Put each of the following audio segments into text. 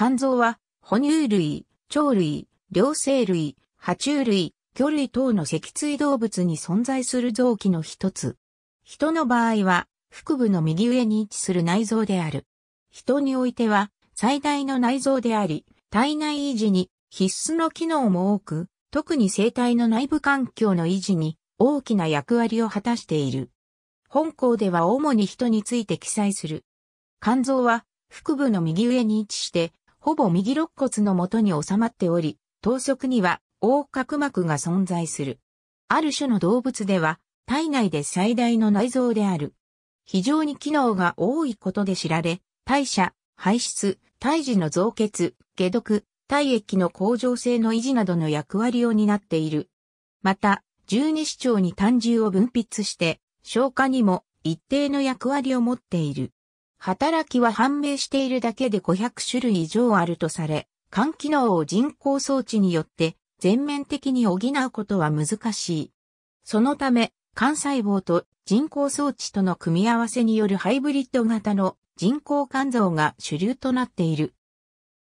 肝臓は、哺乳類、鳥類、両生類、爬虫類、魚類等の脊椎動物に存在する臓器の一つ。人の場合は、腹部の右上に位置する内臓である。人においては、最大の内臓であり、体内維持に必須の機能も多く、特に生体の内部環境の維持に大きな役割を果たしている。本校では主に人について記載する。肝臓は腹部の右上に位置してほぼ右肋骨の元に収まっており、等速には横隔膜が存在する。ある種の動物では、体内で最大の内臓である。非常に機能が多いことで知られ、代謝、排出、胎児の増血、解毒、体液の向上性の維持などの役割を担っている。また、十二指腸に胆汁を分泌して、消化にも一定の役割を持っている。働きは判明しているだけで500種類以上あるとされ、肝機能を人工装置によって全面的に補うことは難しい。そのため、肝細胞と人工装置との組み合わせによるハイブリッド型の人工肝臓が主流となっている。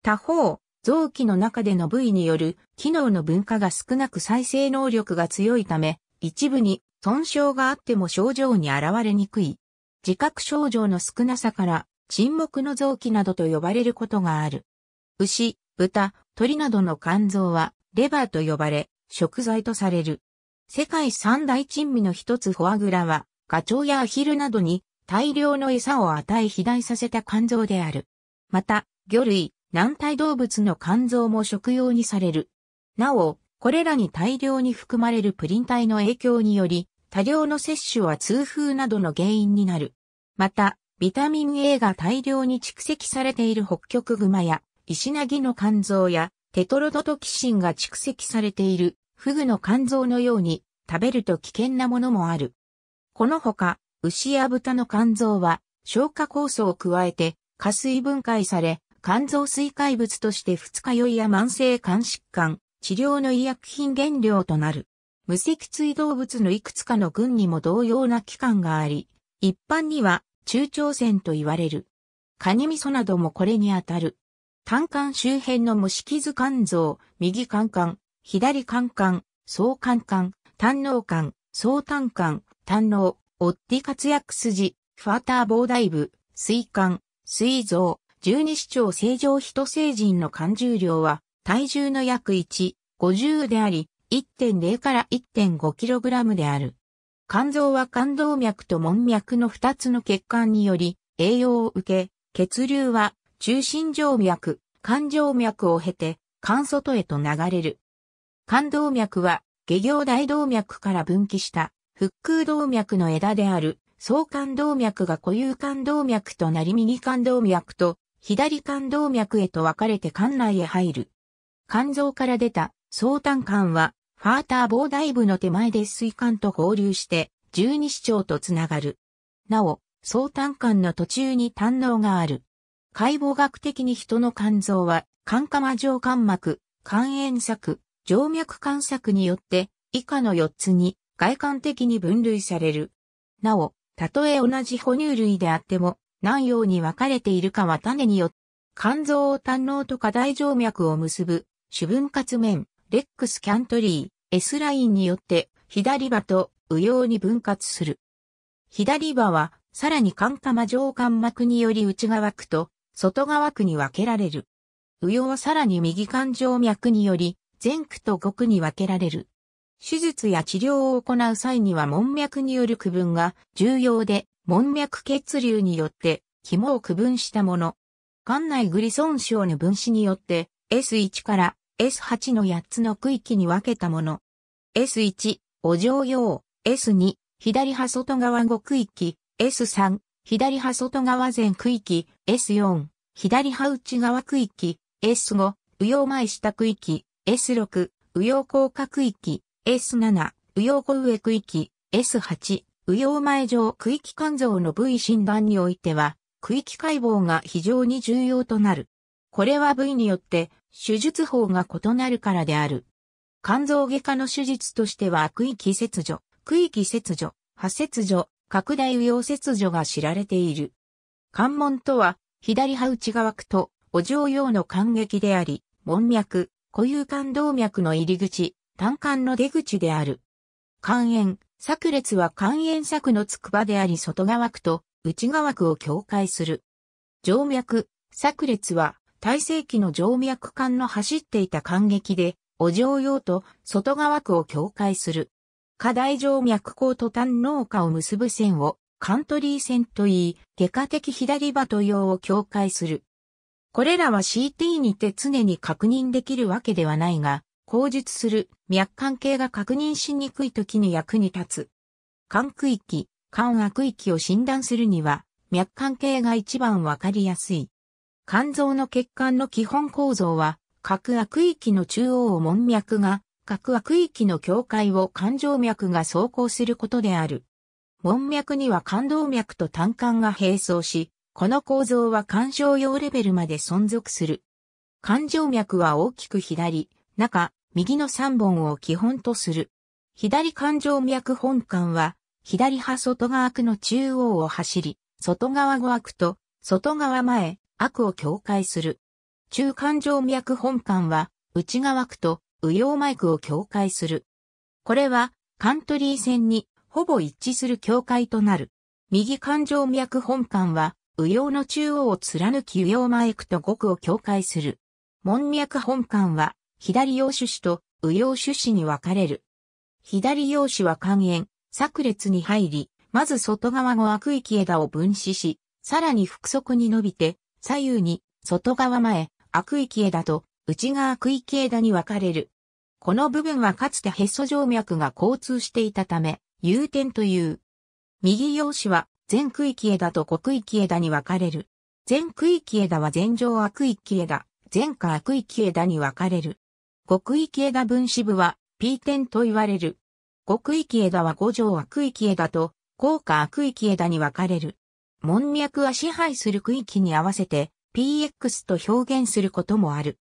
他方、臓器の中での部位による機能の分化が少なく再生能力が強いため、一部に損傷があっても症状に現れにくい。自覚症状の少なさから、沈黙の臓器などと呼ばれることがある。牛、豚、鳥などの肝臓は、レバーと呼ばれ、食材とされる。世界三大珍味の一つフォアグラは、ガチョウやアヒルなどに大量の餌を与え肥大させた肝臓である。また、魚類、軟体動物の肝臓も食用にされる。なお、これらに大量に含まれるプリン体の影響により、多量の摂取は痛風などの原因になる。また、ビタミン A が大量に蓄積されている北極熊や、石なぎの肝臓や、テトロドトキシンが蓄積されている、フグの肝臓のように、食べると危険なものもある。このほか、牛や豚の肝臓は、消化酵素を加えて、加水分解され、肝臓水解物として二日酔いや慢性肝疾患、治療の医薬品原料となる。無脊椎動物のいくつかの群にも同様な器官があり、一般には中朝鮮と言われる。カニ味噌などもこれにあたる。単管周辺の虫傷肝臓、右肝管、左肝管、総肝管、胆脳管、総胆管、胆脳、オッティ活躍筋、ファーター膨大部、水管、水臓、十二指腸正常人成人の肝重量は、体重の約1、50であり、1.0から 1.5kg である。肝臓は肝動脈と門脈の二つの血管により栄養を受け、血流は中心静脈、肝静脈を経て肝外へと流れる。肝動脈は下行大動脈から分岐した腹腔動脈の枝である総肝動脈が固有肝動脈となり右肝動脈と左肝動脈へと分かれて肝内へ入る。肝臓から出た相胆管はファーター防大部の手前で水管と合流して、十二指腸とつながる。なお、総胆管の途中に胆嚢がある。解剖学的に人の肝臓は、肝化魔状肝膜、肝炎作、静脈肝作によって、以下の四つに外観的に分類される。なお、たとえ同じ哺乳類であっても、何ように分かれているかは種によって、肝臓を胆嚢と下大静脈を結ぶ、主分割面、レックス・キャントリー、S ラインによって左場と右用に分割する。左場は、さらに肝下間上肝膜により内側区と外側区に分けられる。右用はさらに右肝上脈により、前区と極に分けられる。手術や治療を行う際には門脈による区分が重要で、門脈血流によって肝を区分したもの。肝内グリソン症の分子によって S1 から S8 の8つの区域に分けたもの。S1、お嬢用、S2、左派外側5区域、S3、左派外側全区域、S4、左派内側区域、S5、右用前下区域、S6、右用降下区域、S7、右用後上区域、S8、右用前上区域肝臓の部位診断においては、区域解剖が非常に重要となる。これは部位によって手術法が異なるからである。肝臓外科の手術としては区域切除、区域切除、破切除、拡大右用切除が知られている。肝門とは、左歯内側区と、お状用の肝撃であり、門脈、固有肝動脈の入り口、単管の出口である。肝炎、炸裂は肝炎作のつくばであり外側区と内側区を境界する。静脈、炸裂は大正期の静脈管の走っていた間隙で、お上用と外側区を境界する。下大静脈口と単脳下を結ぶ線をカントリー線と言い、外科的左バト用を境界する。これらは CT にて常に確認できるわけではないが、口述する脈管系が確認しにくい時に役に立つ。管区域、管悪域を診断するには、脈管系が一番わかりやすい。肝臓の血管の基本構造は、核悪域の中央を門脈が、核悪域の境界を肝静脈が走行することである。門脈には肝動脈と胆管が並走し、この構造は肝症用レベルまで存続する。肝静脈は大きく左、中、右の3本を基本とする。左肝静脈本管は、左派外側区の中央を走り、外側後枠と、外側前、悪を境界する。中間静脈本管は内側区と右葉マイクを境界する。これはカントリー線にほぼ一致する境界となる。右間静脈本管は右葉の中央を貫き右葉マイクと語区を境界する。門脈本管は左葉種子と右葉種子に分かれる。左葉種は肝炎、炸裂に入り、まず外側の悪域枝を分子し、さらに腹側に伸びて、左右に外側前、悪域枝と内側悪域枝に分かれる。この部分はかつてヘッソ静脈が交通していたため、有点という。右用紙は全区域枝と国域枝に分かれる。全区域枝は全上悪域枝、全下悪域枝に分かれる。国域枝分子部は P 点と言われる。国域枝は五条悪域枝と高下悪域枝に分かれる。門脈は支配する区域に合わせて PX と表現することもある。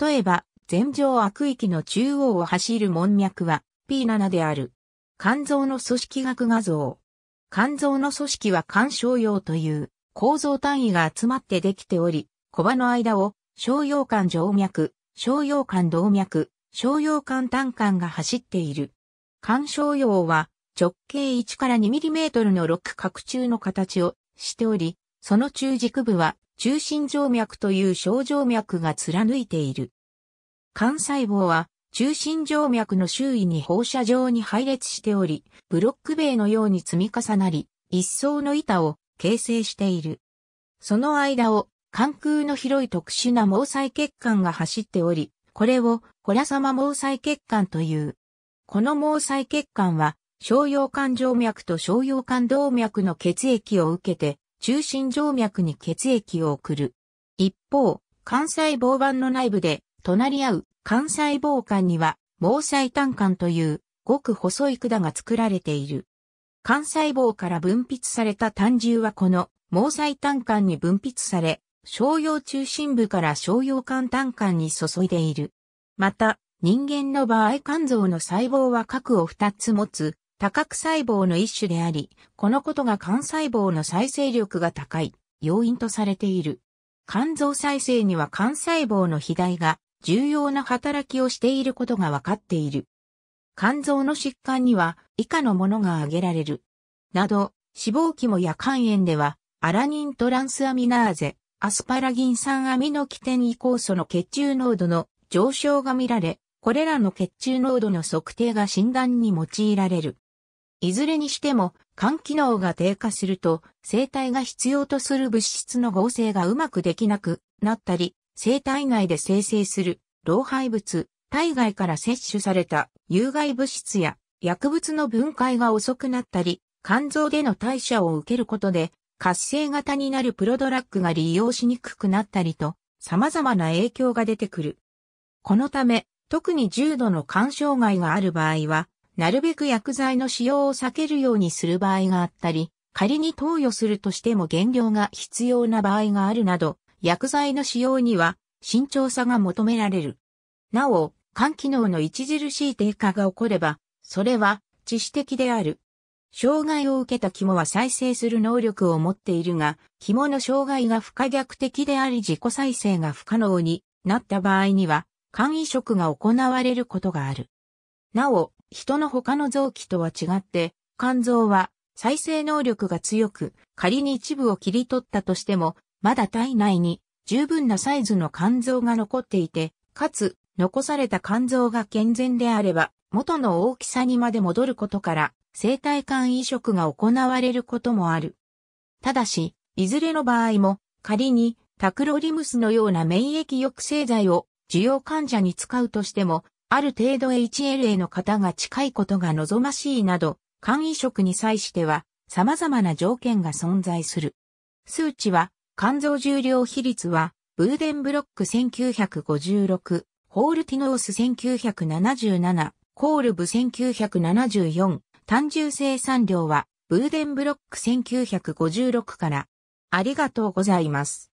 例えば、全上悪域の中央を走る門脈は P7 である。肝臓の組織学画像。肝臓の組織は肝小用という構造単位が集まってできており、小場の間を小用肝静脈、小用肝動脈、小用肝単管が走っている。肝小用は直径1から 2mm の六角柱の形をしており、その中軸部は中心静脈という小静脈が貫いている。幹細胞は中心静脈の周囲に放射状に配列しており、ブロック塀のように積み重なり、一層の板を形成している。その間を関空の広い特殊な毛細血管が走っており、これをコラ様毛細血管という。この毛細血管は小腰管静脈と小腰管動脈の血液を受けて、中心静脈に血液を送る。一方、肝細胞板の内部で、隣り合う肝細胞管には、毛細胆管という、ごく細い管が作られている。肝細胞から分泌された胆汁はこの毛細胆管に分泌され、小腰中心部から小腰管胆管に注いでいる。また、人間の場合肝臓の細胞は核を2つ持つ多角細胞の一種であり、このことが肝細胞の再生力が高い要因とされている。肝臓再生には肝細胞の肥大が重要な働きをしていることが分かっている。肝臓の疾患には以下のものが挙げられる。など、脂肪肝や肝炎では、アラニントランスアミナーゼ、アスパラギン酸アミノキテン移酵素の血中濃度の上昇が見られ、これらの血中濃度の測定が診断に用いられる。いずれにしても、肝機能が低下すると、生体が必要とする物質の合成がうまくできなくなったり、生体内で生成する老廃物、体外から摂取された有害物質や薬物の分解が遅くなったり、肝臓での代謝を受けることで、活性型になるプロドラッグが利用しにくくなったりと、様々な影響が出てくる。このため、特に重度の肝障害がある場合は、なるべく薬剤の使用を避けるようにする場合があったり、仮に投与するとしても減量が必要な場合があるなど、薬剤の使用には慎重さが求められる。なお、肝機能の著しい低下が起これば、それは致死的である。障害を受けた肝は再生する能力を持っているが、肝の障害が不可逆的であり自己再生が不可能になった場合には、肝移植が行われることがある。なお、人の他の臓器とは違って、肝臓は再生能力が強く、仮に一部を切り取ったとしても、まだ体内に十分なサイズの肝臓が残っていて、かつ、残された肝臓が健全であれば、元の大きさにまで戻ることから、生体肝移植が行われることもある。ただし、いずれの場合も、仮にタクロリムスのような免疫抑制剤を受容患者に使うとしても、ある程度 HLA の方が近いことが望ましいなど、肝移植に際しては様々な条件が存在する。数値は、肝臓重量比率は、ブーデンブロック1956、ホールティノース1977、コールブ1974、単純生産量は、ブーデンブロック1956から。ありがとうございます。